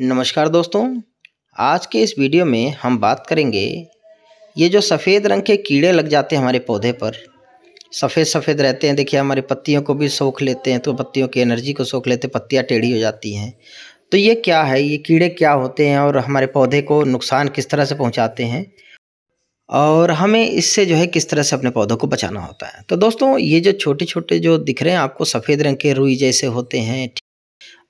नमस्कार दोस्तों आज के इस वीडियो में हम बात करेंगे ये जो सफ़ेद रंग के कीड़े लग जाते हैं हमारे पौधे पर सफ़ेद सफ़ेद रहते हैं देखिए हमारे पत्तियों को भी सोख लेते हैं तो पत्तियों की एनर्जी को सोख लेते हैं पत्तियाँ टेढ़ी हो जाती हैं तो ये क्या है ये कीड़े क्या होते हैं और हमारे पौधे को नुकसान किस तरह से पहुँचाते हैं और हमें इससे जो है किस तरह से अपने पौधों को बचाना होता है तो दोस्तों ये जो छोटे छोटे जो दिख रहे हैं आपको सफ़ेद रंग के रुई जैसे होते हैं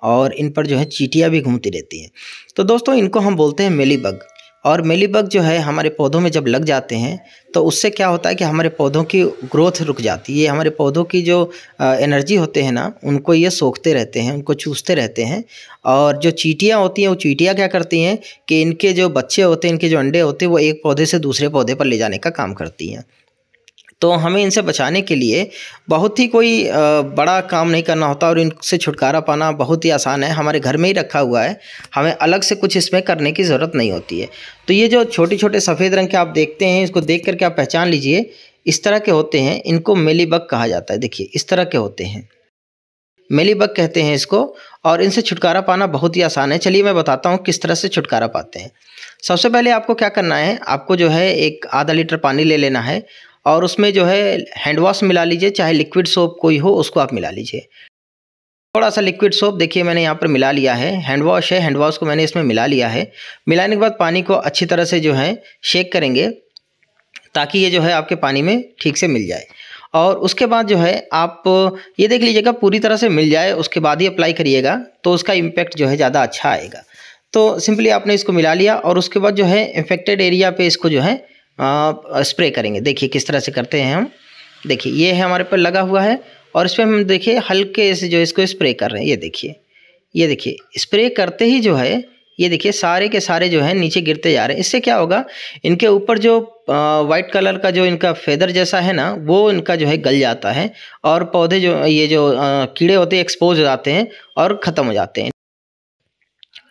और इन पर जो है चीटियाँ भी घूमती रहती हैं तो दोस्तों इनको हम बोलते हैं मेली बग और मेली बग जो है हमारे पौधों में जब लग जाते हैं तो उससे क्या होता है कि हमारे पौधों की ग्रोथ रुक जाती है हमारे पौधों की जो एनर्जी होते हैं ना उनको ये सोखते रहते हैं उनको चूसते रहते हैं और जो चीटियाँ होती हैं वो चीटियाँ क्या करती हैं कि इनके जो बच्चे होते हैं इनके जो अंडे होते हैं वो एक पौधे से दूसरे पौधे पर ले जाने का काम करती हैं तो हमें इनसे बचाने के लिए बहुत ही कोई बड़ा काम नहीं करना होता और इनसे छुटकारा पाना बहुत ही आसान है हमारे घर में ही रखा हुआ है हमें अलग से कुछ इसमें करने की ज़रूरत नहीं होती है तो ये जो छोटे छोटे सफ़ेद रंग के आप देखते हैं इसको देख करके आप पहचान लीजिए इस तरह के होते हैं इनको मेलीबग कहा जाता है देखिए इस तरह के होते हैं मेलीबग कहते हैं इसको और इनसे छुटकारा पाना बहुत ही आसान है चलिए मैं बताता हूँ किस तरह से छुटकारा पाते हैं सबसे पहले आपको क्या करना है आपको जो है एक आधा लीटर पानी ले लेना है और उसमें जो है हैंड वॉश मिला लीजिए चाहे लिक्विड सोप कोई हो उसको आप मिला लीजिए थोड़ा सा लिक्विड सोप देखिए मैंने यहाँ पर मिला लिया है हैंड वॉश है हैंड वॉश को मैंने इसमें मिला लिया है मिलाने के बाद पानी को अच्छी तरह से जो है शेक करेंगे ताकि ये जो है आपके पानी में ठीक से मिल जाए और उसके बाद जो है आप ये देख लीजिएगा पूरी तरह से मिल जाए उसके बाद ही अप्लाई करिएगा तो उसका इम्पैक्ट जो है ज़्यादा अच्छा आएगा तो सिंपली आपने इसको मिला लिया और उसके बाद जो है इन्फेक्टेड एरिया पे इसको जो है स्प्रे करेंगे देखिए किस तरह से करते हैं हम देखिए ये है हमारे पर लगा हुआ है और इस पर हम देखिए हल्के से जो इसको स्प्रे कर रहे हैं ये देखिए ये देखिए स्प्रे करते ही जो है ये देखिए सारे के सारे जो है नीचे गिरते जा रहे हैं इससे क्या होगा इनके ऊपर जो वाइट कलर का जो इनका फेदर जैसा है ना वो इनका जो है गल जाता है और पौधे जो ये जो कीड़े होते हैं एक्सपोज हो जाते हैं और ख़त्म हो जाते हैं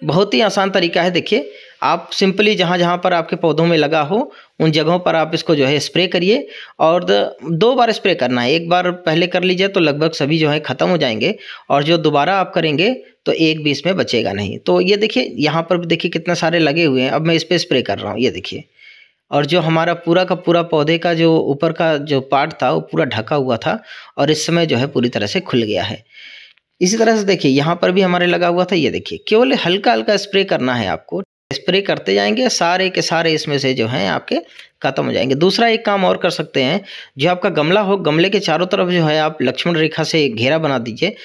बहुत ही आसान तरीका है देखिए आप सिंपली जहाँ जहाँ पर आपके पौधों में लगा हो उन जगहों पर आप इसको जो है स्प्रे करिए और दो बार स्प्रे करना है एक बार पहले कर लीजिए तो लगभग सभी जो है ख़त्म हो जाएंगे और जो दोबारा आप करेंगे तो एक भी इसमें बचेगा नहीं तो ये देखिए यहाँ पर देखिए कितने सारे लगे हुए हैं अब मैं इस पर स्प्रे कर रहा हूँ ये देखिए और जो हमारा पूरा का पूरा पौधे का जो ऊपर का जो पार्ट था वो पूरा ढका हुआ था और इस समय जो है पूरी तरह से खुल गया है इसी तरह से देखिए यहाँ पर भी हमारे लगा हुआ था ये देखिए केवल हल्का हल्का स्प्रे करना है आपको स्प्रे करते जाएंगे सारे के सारे इसमें से जो हैं आपके खत्म हो जाएंगे दूसरा एक काम और कर सकते हैं जो आपका गमला हो गमले के चारों तरफ जो है आप लक्ष्मण रेखा से घेरा बना दीजिए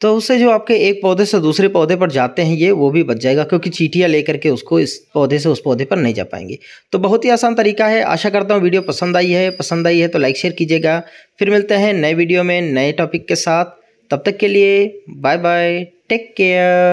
तो उससे जो आपके एक पौधे से दूसरे पौधे पर जाते हैं ये वो भी बच जाएगा क्योंकि चीटियाँ लेकर के उसको इस पौधे से उस पौधे पर नहीं जा पाएंगे तो बहुत ही आसान तरीका है आशा करता हूँ वीडियो पसंद आई है पसंद आई है तो लाइक शेयर कीजिएगा फिर मिलते हैं नए वीडियो में नए टॉपिक के साथ तब तक के लिए बाय बाय टेक केयर